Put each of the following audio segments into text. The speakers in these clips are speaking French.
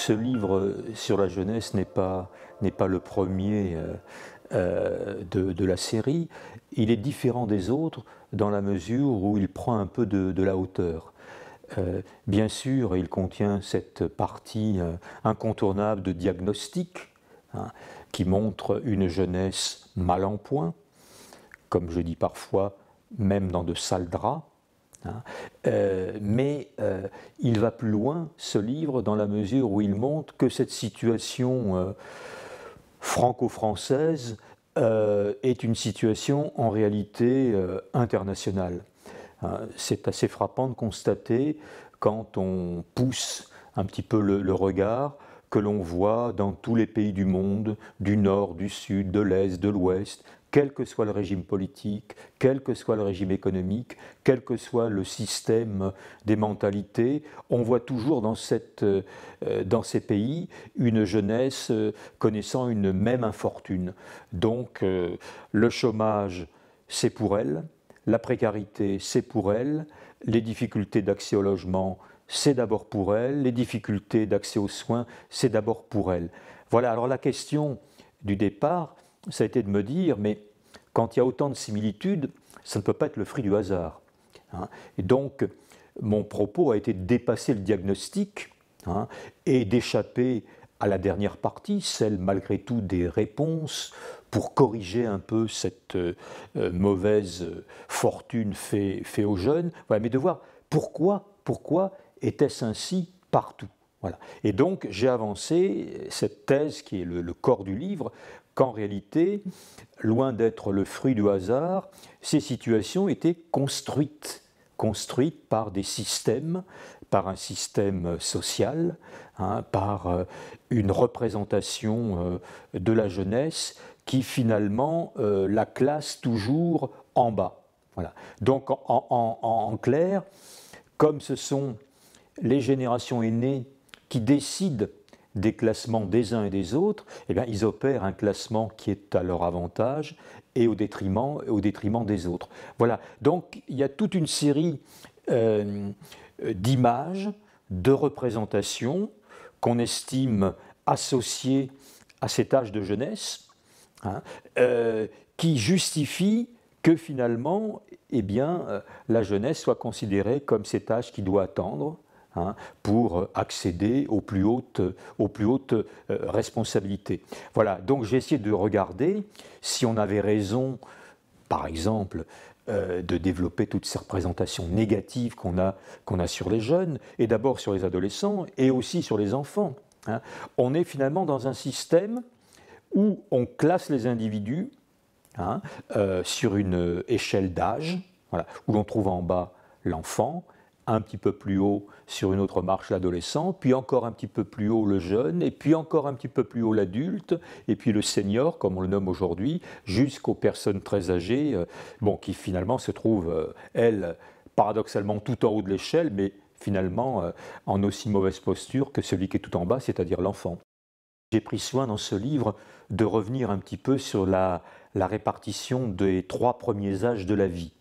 ce livre sur la jeunesse n'est pas, pas, le premier euh, euh, de, la série. Il est différent des autres dans la mesure où il prend un peu de, la hauteur. Euh, bien sûr, il contient cette partie incontournable de diagnostic hein, qui montre une jeunesse mal en point, comme je dis parfois, même dans de sales draps, Hein. Euh, mais euh, il va plus loin, ce livre, dans la mesure où il montre que cette situation euh, franco-française est une situation en réalité internationale. Hein, c'est assez frappant de constater, quand on pousse un petit peu le regard, que l'on voit dans tous les pays du monde, du nord, du sud, de l'est, de l'ouest, quel que soit le régime politique, quel que soit le régime économique, quel que soit le système des mentalités, on voit toujours dans, cette, euh, dans ces pays une jeunesse euh, connaissant une même infortune. Donc euh, le chômage, c'est pour elle, la précarité, c'est pour elle, les difficultés d'accès au logement, c'est d'abord pour elle, les difficultés d'accès aux soins, c'est d'abord pour elle. Voilà, alors la question du départ, ça a été de me dire, mais quand il y a autant de similitudes, ça ne peut pas être le fruit du hasard. Hein. Et donc, mon propos a été de dépasser le diagnostic hein, et d'échapper à la dernière partie, celle malgré tout des réponses, pour corriger un peu cette euh, euh, mauvaise fortune faite aux jeunes. Voilà, mais de voir pourquoi, pourquoi était-ce ainsi partout. Voilà. Et donc j'ai avancé cette thèse qui est le corps du livre qu'en réalité, loin d'être le fruit du hasard, ces situations étaient construites, construites par des systèmes, par un système euh, social, hein, par euh, une représentation euh, de la jeunesse qui finalement la classe toujours en bas. Voilà. Donc en clair, comme ce sont les générations aînées qui décident des classements des uns et des autres, eh bien, ils opèrent un classement qui est à leur avantage et au détriment, au détriment des autres. Voilà, donc il y a toute une série euh, d'images, de représentations qu'on estime associées à cet âge de jeunesse, hein, euh, qui justifie que finalement, eh bien, euh, la jeunesse soit considérée comme cet âge qui doit attendre, Hein, pour accéder aux plus hautes, euh, responsabilités. Voilà, donc j'ai essayé de regarder si on avait raison, par exemple, euh, de développer toutes ces représentations négatives qu'on a, sur les jeunes, et d'abord sur les adolescents, et aussi sur les enfants. Hein. On est finalement dans un système où on classe les individus hein, euh, sur une échelle d'âge, où l'on trouve en bas l'enfant, un petit peu plus haut sur une autre marche l'adolescent, puis encore un petit peu plus haut le jeune, et puis encore un petit peu plus haut l'adulte, et puis le senior, comme on le nomme aujourd'hui, jusqu'aux personnes très âgées, euh, bon, qui finalement se trouvent, euh, elles, paradoxalement tout en haut de l'échelle, mais finalement euh, en aussi mauvaise posture que celui qui est tout en bas, c'est-à-dire l'enfant. J'ai pris soin dans ce livre de revenir un petit peu sur la répartition des trois premiers âges de la vie,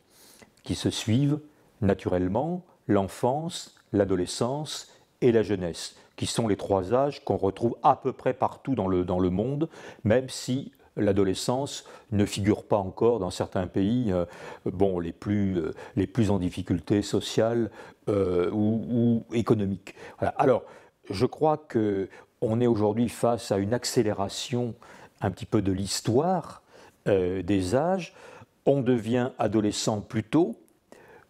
qui se suivent naturellement, l'enfance, l'adolescence et la jeunesse, qui sont les trois âges qu'on retrouve à peu près partout dans le, dans le monde, même si l'adolescence ne figure pas encore dans certains pays euh, bon, les, plus, euh, les plus en difficulté sociale euh, ou, économique. Alors, je crois qu'on est aujourd'hui face à une accélération un petit peu de l'histoire des âges. On devient adolescent plus tôt,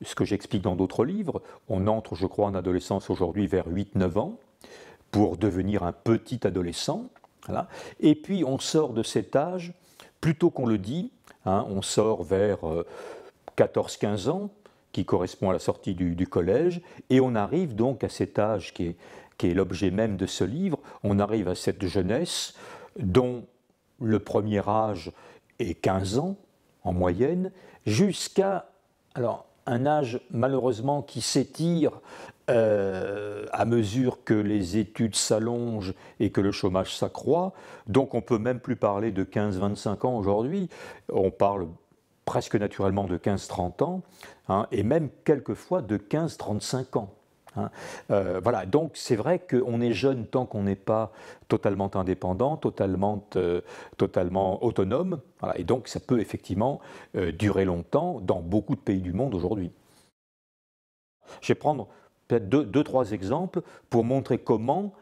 ce que j'explique dans d'autres livres, on entre, je crois, en adolescence aujourd'hui vers 8-9 ans, pour devenir un petit adolescent. Et puis on sort de cet âge, plutôt qu'on le dit, hein, on sort vers 14-15 euh, ans, qui correspond à la sortie du, collège, et on arrive donc à cet âge qui est, l'objet même de ce livre, on arrive à cette jeunesse dont le premier âge est 15 ans en moyenne, jusqu'à... Alors, un âge malheureusement qui s'étire euh, à mesure que les études s'allongent et que le chômage s'accroît. Donc on peut même plus parler de 15-25 ans aujourd'hui, on parle presque naturellement de 15-30 ans, hein, et même quelquefois de 15-35 ans. Hein. Euh, voilà, donc c'est vrai qu'on est jeune tant qu'on n'est pas totalement indépendant, totalement, euh, autonome, et donc ça peut effectivement euh, durer longtemps dans beaucoup de pays du monde aujourd'hui. Je vais prendre peut-être deux, deux, trois exemples pour montrer comment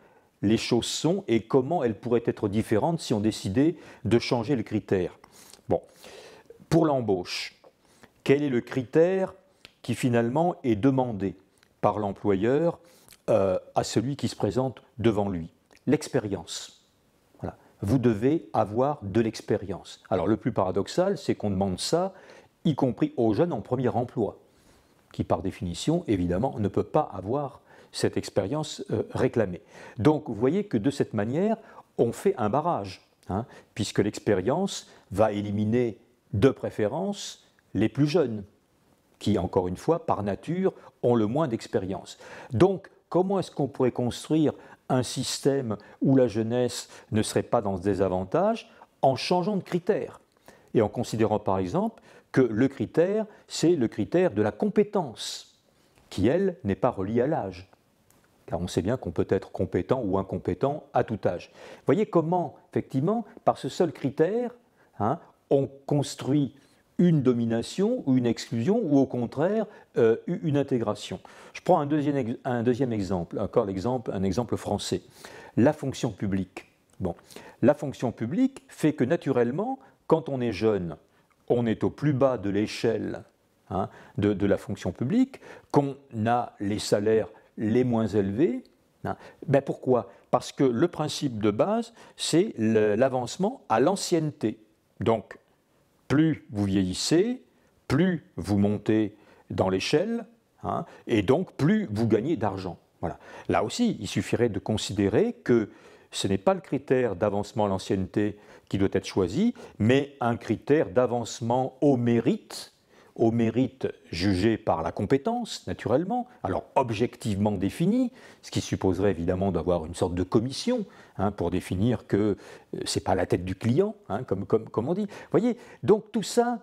les choses sont et comment elles pourraient être différentes si on décidait de changer le critère. Bon, pour l'embauche, quel est le critère qui finalement est demandé par l'employeur euh, à celui qui se présente devant lui. L'expérience. Vous devez avoir de l'expérience. Alors le plus paradoxal, c'est qu'on demande ça, y compris aux jeunes en premier emploi, qui par définition, évidemment, ne peut pas avoir cette expérience euh, réclamée. Donc vous voyez que de cette manière, on fait un barrage, hein, puisque l'expérience va éliminer de préférence les plus jeunes qui, encore une fois, par nature, ont le moins d'expérience. Donc, comment est-ce qu'on pourrait construire un système où la jeunesse ne serait pas dans ce désavantage en changeant de critère, et en considérant par exemple que le critère, c'est le critère de la compétence, qui, elle, n'est pas reliée à l'âge. Car on sait bien qu'on peut être compétent ou incompétent à tout âge. Vous voyez comment, effectivement, par ce seul critère, hein, on construit une domination ou une exclusion ou au contraire euh, une intégration. Je prends un deuxième, un deuxième exemple, encore un exemple français, la fonction publique. Bon. La fonction publique fait que naturellement, quand on est jeune, on est au plus bas de l'échelle hein, de, la fonction publique, qu'on a les salaires les moins élevés. Hein. Ben, pourquoi Parce que le principe de base, c'est l'avancement à l'ancienneté. Donc, plus vous vieillissez, plus vous montez dans l'échelle, hein, et donc plus vous gagnez d'argent. Voilà. Là aussi, il suffirait de considérer que ce n'est pas le critère d'avancement à l'ancienneté qui doit être choisi, mais un critère d'avancement au mérite, au mérite jugé par la compétence, naturellement, alors objectivement défini, ce qui supposerait évidemment d'avoir une sorte de commission Hein, pour définir que euh, c'est pas la tête du client, hein, comme, on dit. voyez, donc tout ça,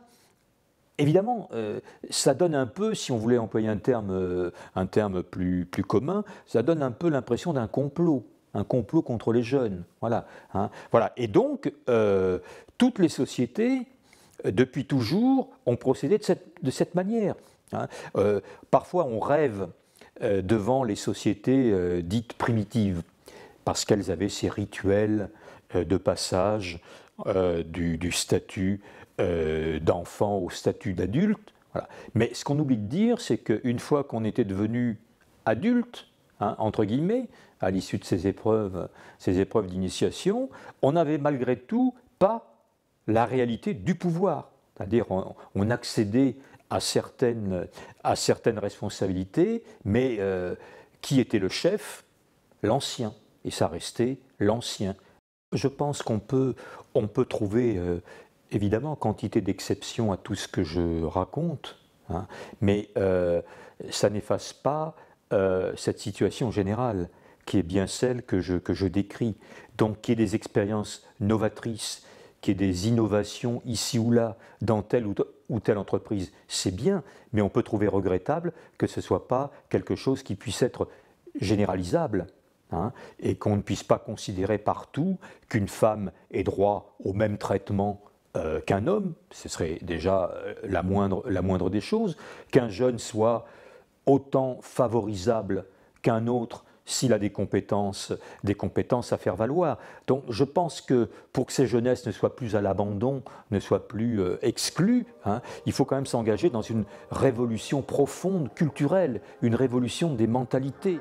Évidemment, euh, ça donne un peu, si on voulait employer un terme, euh, un terme plus, commun, ça donne un peu l'impression d'un complot, un complot contre les jeunes. Voilà. Hein. voilà. Et donc, toutes les sociétés, depuis toujours, ont procédé de cette, de manière. parfois, on rêve devant les sociétés dites primitives parce qu'elles avaient ces rituels euh, de passage euh, du, statut euh, d'enfant au statut d'adulte. Voilà. Mais ce qu'on oublie de dire, c'est qu'une fois qu'on était devenu adulte, hein, entre guillemets, à l'issue de ces épreuves, ces épreuves d'initiation, on n'avait malgré tout pas la réalité du pouvoir. C'est-à-dire on, accédait à certaines, à certaines responsabilités, mais qui était le chef L'ancien et ça restait l'ancien. Je pense qu'on peut, on peut trouver euh, évidemment quantité d'exceptions à tout ce que je raconte, hein, mais euh, ça n'efface pas euh, cette situation générale qui est bien celle que je, que je décris, donc qu'il y ait des expériences novatrices, qu'il y ait des innovations ici ou là dans telle ou, ou telle entreprise, c'est bien, mais on peut trouver regrettable que ce ne soit pas quelque chose qui puisse être généralisable. Hein, et qu'on ne puisse pas considérer partout qu'une femme ait droit au même traitement euh, qu'un homme, ce serait déjà euh, la moindre, des choses, qu'un jeune soit autant favorisable qu'un autre s'il a des compétences, des compétences à faire valoir. Donc je pense que pour que ces jeunesses ne soient plus à l'abandon, ne soient plus euh, exclues, hein, il faut quand même s'engager dans une révolution profonde, culturelle, une révolution des mentalités.